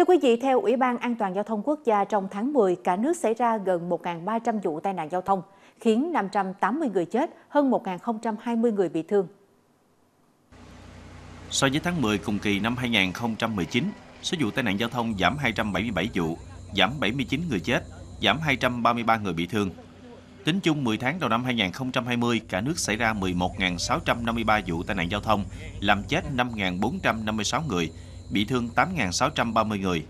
Thưa quý vị, theo Ủy ban An toàn Giao thông Quốc gia, trong tháng 10, cả nước xảy ra gần 1.300 vụ tai nạn giao thông, khiến 580 người chết, hơn 1.020 người bị thương. So với tháng 10 cùng kỳ năm 2019, số vụ tai nạn giao thông giảm 277 vụ, giảm 79 người chết, giảm 233 người bị thương. Tính chung 10 tháng đầu năm 2020, cả nước xảy ra 11.653 vụ tai nạn giao thông, làm chết 5.456 người, bị thương 8.630 người.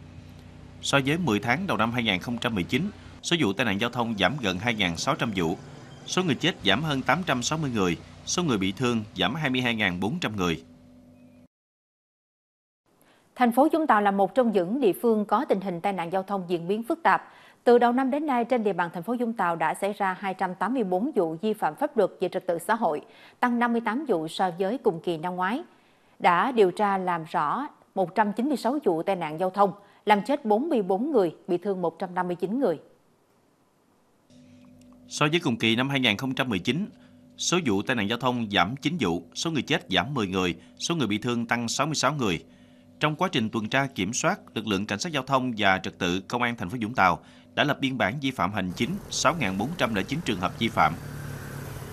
So với 10 tháng đầu năm 2019, số vụ tai nạn giao thông giảm gần 2.600 vụ, số người chết giảm hơn 860 người, số người bị thương giảm 22.400 người. Thành phố Vũng Tàu là một trong những địa phương có tình hình tai nạn giao thông diễn biến phức tạp. Từ đầu năm đến nay, trên địa bàn thành phố Vũng Tàu đã xảy ra 284 vụ vi phạm pháp luật về trật tự xã hội, tăng 58 vụ so với cùng kỳ năm ngoái. Đã điều tra làm rõ 196 vụ tai nạn giao thông, làm chết 44 người, bị thương 159 người. So với cùng kỳ năm 2019, số vụ tai nạn giao thông giảm 9 vụ, số người chết giảm 10 người, số người bị thương tăng 66 người. Trong quá trình tuần tra kiểm soát, lực lượng cảnh sát giao thông và trật tự công an thành phố Vũng Tàu đã lập biên bản vi phạm hành chính 6.409 trường hợp vi phạm.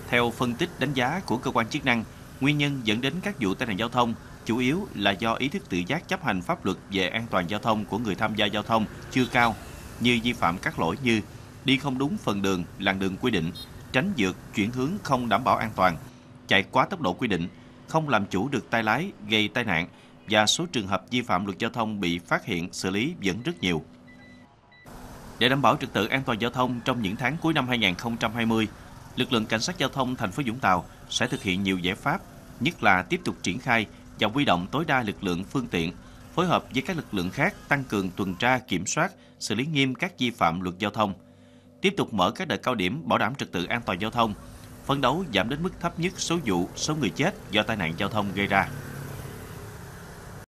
Theo phân tích đánh giá của cơ quan chức năng, nguyên nhân dẫn đến các vụ tai nạn giao thông chủ yếu là do ý thức tự giác chấp hành pháp luật về an toàn giao thông của người tham gia giao thông chưa cao, như vi phạm các lỗi như đi không đúng phần đường, làn đường quy định, tránh vượt, chuyển hướng không đảm bảo an toàn, chạy quá tốc độ quy định, không làm chủ được tay lái gây tai nạn và số trường hợp vi phạm luật giao thông bị phát hiện xử lý vẫn rất nhiều. Để đảm bảo trật tự an toàn giao thông trong những tháng cuối năm 2020, lực lượng cảnh sát giao thông thành phố Vũng Tàu sẽ thực hiện nhiều giải pháp, nhất là tiếp tục triển khai và huy động tối đa lực lượng phương tiện, phối hợp với các lực lượng khác tăng cường tuần tra kiểm soát, xử lý nghiêm các vi phạm luật giao thông. Tiếp tục mở các đợt cao điểm bảo đảm trật tự an toàn giao thông, phấn đấu giảm đến mức thấp nhất số vụ, số người chết do tai nạn giao thông gây ra.